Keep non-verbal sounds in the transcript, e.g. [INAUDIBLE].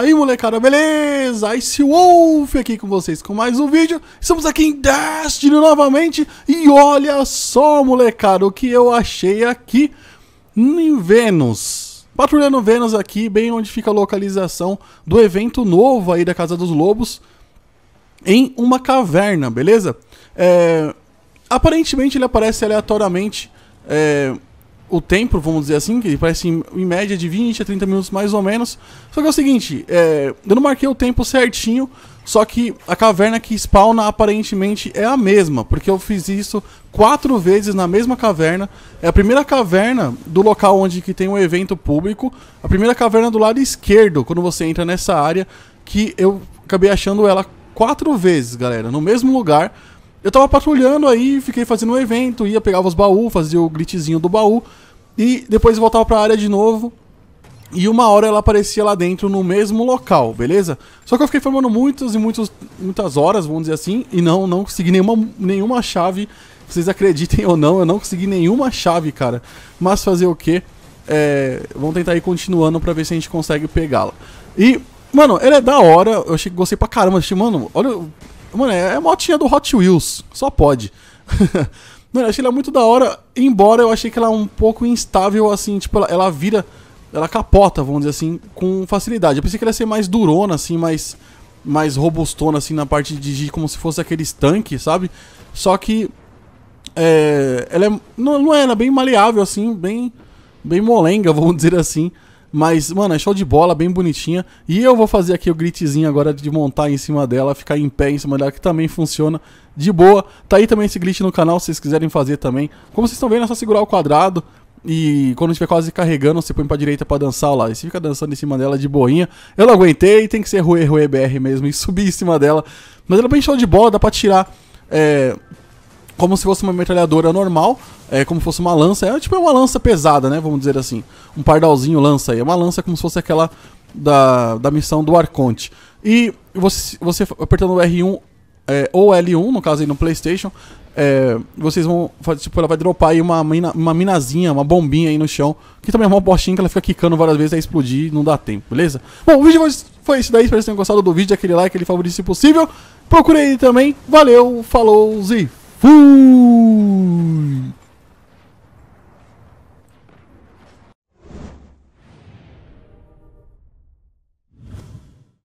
aí, molecada, beleza? Ice Wolf aqui com vocês com mais um vídeo. Estamos aqui em Destiny novamente. E olha só, molecada, o que eu achei aqui em Vênus. Patrulhando Vênus aqui, bem onde fica a localização do evento novo aí da Casa dos Lobos. Em uma caverna, beleza? É... Aparentemente ele aparece aleatoriamente é o tempo, vamos dizer assim, que parece em, média de 20 a 30 minutos mais ou menos. Só que é o seguinte, é, eu não marquei o tempo certinho, só que a caverna que spawna aparentemente é a mesma, porque eu fiz isso quatro vezes na mesma caverna. É a primeira caverna do local onde que tem um evento público, a primeira caverna do lado esquerdo, quando você entra nessa área, que eu acabei achando ela quatro vezes, galera, no mesmo lugar. Eu tava patrulhando aí, fiquei fazendo um evento, ia, pegava os baús, fazia o glitchzinho do baú. E depois voltava para a área de novo. E uma hora ela aparecia lá dentro no mesmo local, beleza? Só que eu fiquei formando muitas e muitos, muitas horas, vamos dizer assim, e não, não consegui nenhuma, nenhuma chave. Vocês acreditem ou não, eu não consegui nenhuma chave, cara. Mas fazer o quê? É, vamos tentar ir continuando pra ver se a gente consegue pegá-la. E, mano, ela é da hora, eu achei que gostei pra caramba. Achei, mano, olha. Mano, é, é motinha do Hot Wheels, só pode. [LAUGHS] Mano, eu achei ela muito da hora, embora eu achei que ela é um pouco instável, assim, tipo, ela, ela vira. Ela capota, vamos dizer assim, com facilidade. Eu pensei que ela ia ser mais durona, assim, mais. Mais robustona, assim, na parte de dirigir, como se fosse aquele tanque, sabe? Só que. É, ela é, não, não é, ela é bem maleável, assim, bem. Bem molenga, [LAUGHS] vamos dizer assim. Mas, mano, é show de bola, bem bonitinha. E eu vou fazer aqui o gritzinho agora de montar em cima dela, ficar em pé em cima dela, que também funciona de boa. Tá aí também esse glitch no canal, se vocês quiserem fazer também. Como vocês estão vendo, é só segurar o quadrado. E quando estiver quase carregando, você põe pra direita pra dançar lá. E você fica dançando em cima dela de boinha. Eu não aguentei, tem que ser ruê ruê BR mesmo e subir em cima dela. Mas ela é bem show de bola, dá pra tirar. É, como se fosse uma metralhadora normal é como se fosse uma lança. É tipo é uma lança pesada, né? Vamos dizer assim. Um pardalzinho lança aí. É uma lança como se fosse aquela da, da missão do Arconte. E você, você apertando o R1 é, ou L1, no caso aí no PlayStation, é, vocês vão. Tipo, ela vai dropar aí uma, mina, uma minazinha, uma bombinha aí no chão. Que também é uma bostinha que ela fica quicando várias vezes a explodir não dá tempo, beleza? Bom, o vídeo foi isso daí. Espero que vocês tenham gostado do vídeo. Aquele like, aquele favorito se possível. Procure aí também. Valeu, falou e fui!